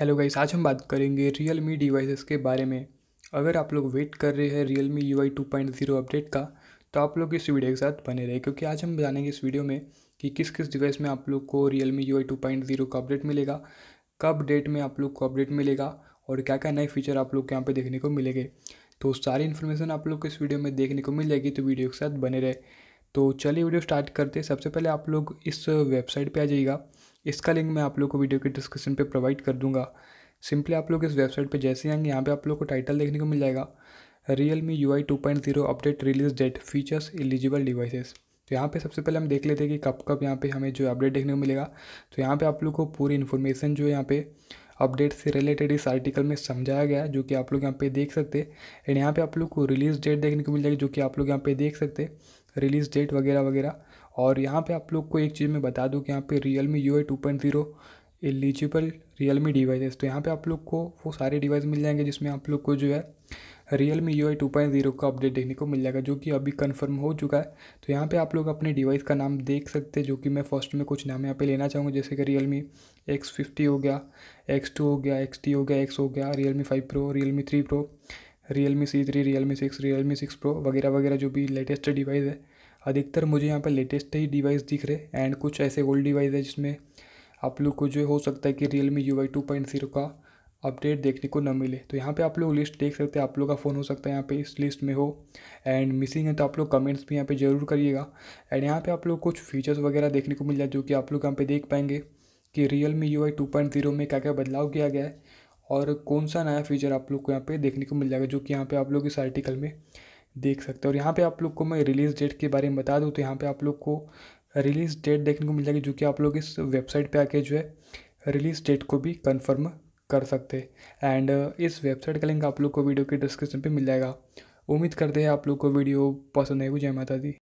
hello guys आज हम बात करेंगे रियल मी डिवाइसेस के बारे में अगर आप लोग वेट कर रहे हैं Realme U I two point zero update का तो आप लोग इस वीडियो के साथ बने रहे क्योंकि आज हम जानेंगे इस वीडियो में कि किस किस डिवाइस में आप लोग को Realme U I two point zero का अपडेट मिलेगा कब डेट में आप लोग को अपडेट मिलेगा और क्या क्या नए फीचर आप लोग के यहाँ पर देखने को मिलेंगे तो सारी इन्फॉर्मेशन आप लोग को इस वीडियो में देखने को मिल जाएगी तो वीडियो के साथ बने रहे तो चलिए वीडियो स्टार्ट करते सबसे पहले आप लोग इस वेबसाइट पर आ जाइएगा इसका लिंक मैं आप लोग को वीडियो के डिस्क्रिप्शन पे प्रोवाइड कर दूंगा सिंपली आप लोग इस वेबसाइट पे जैसे आएंगे यहाँ पे आप लोग को टाइटल देखने को मिल जाएगा Realme U I two point zero update release date features eligible devices तो यहाँ पे सबसे पहले हम देख लेते हैं कि कब कब यहाँ पे हमें जो अपडेट देखने को मिलेगा तो यहाँ पे आप लोग को पूरी इन्फॉर्मेशन जो यहाँ पे अपडेट से रिलेटेड इस आर्टिकल में समझाया गया है जो कि आप लोग यहाँ पे देख सकते हैं एंड यहाँ पे आप लोग को रिलीज़ डेट देखने को मिल जाएगी जो कि आप लोग यहाँ पे देख सकते हैं रिलीज़ डेट वगैरह वगैरह और यहाँ पे आप लोग को एक चीज़ मैं बता दूँ कि यहाँ पे Realme U I two point zero eligible Realme तो यहाँ पे आप लोग को वो सारे डिवाइस मिल जाएंगे जिसमें आप लोग को जो है Realme U I two point zero का अपडेट देखने को मिल जाएगा जो कि अभी कन्फर्म हो चुका है तो यहाँ पर आप लोग अपने डिवाइस का नाम देख सकते हैं जो कि मैं फर्स्ट में कुछ नाम यहाँ पर लेना चाहूँगा जैसे कि रियल मी एक्स फिफ्टी हो गया एक्स टू हो गया एक्स टी हो गया एक्स हो गया Realme five pro Realme three pro Realme C three Realme six Realme six pro वगैरह वगैरह जो भी लेटेस्ट डिवाइस है अधिकतर मुझे यहाँ पर लेटेस्ट ही डिवाइस दिख रहे एंड कुछ ऐसे ओल्ड डिवाइस है जिसमें आप लोग को जो हो सकता है कि Realme U I two point zero का अपडेट देखने को न मिले तो यहाँ पे आप लोग लिस्ट देख सकते हैं आप लोग का फ़ोन हो सकता है यहाँ पे इस लिस्ट में हो एंड मिसिंग है तो आप लोग कमेंट्स भी यहाँ पे ज़रूर करिएगा एंड यहाँ पे आप लोग कुछ फीचर्स वगैरह देखने को मिल जाए जो कि आप लोग यहाँ पे देख पाएंगे कि Realme U I two point zero में क्या क्या बदलाव किया गया है और कौन सा नया फीचर आप लोग को यहाँ पे देखने को मिल जाएगा जो कि यहाँ पे आप लोग इस आर्टिकल में देख सकते हैं और यहाँ पे आप लोग को मैं रिलीज़ डेट के बारे में बता दूँ तो यहाँ पे आप लोग को रिलीज़ डेट देखने को मिल जाएगी जो कि आप लोग इस वेबसाइट पे आके जो है रिलीज़ डेट को भी कंफर्म कर सकते एंड uh, इस वेबसाइट का लिंक आप लोग को वीडियो के डिस्क्रिप्शन पर मिल जाएगा उम्मीद करते हैं आप लोग को वीडियो पसंद आएगी जय माता दी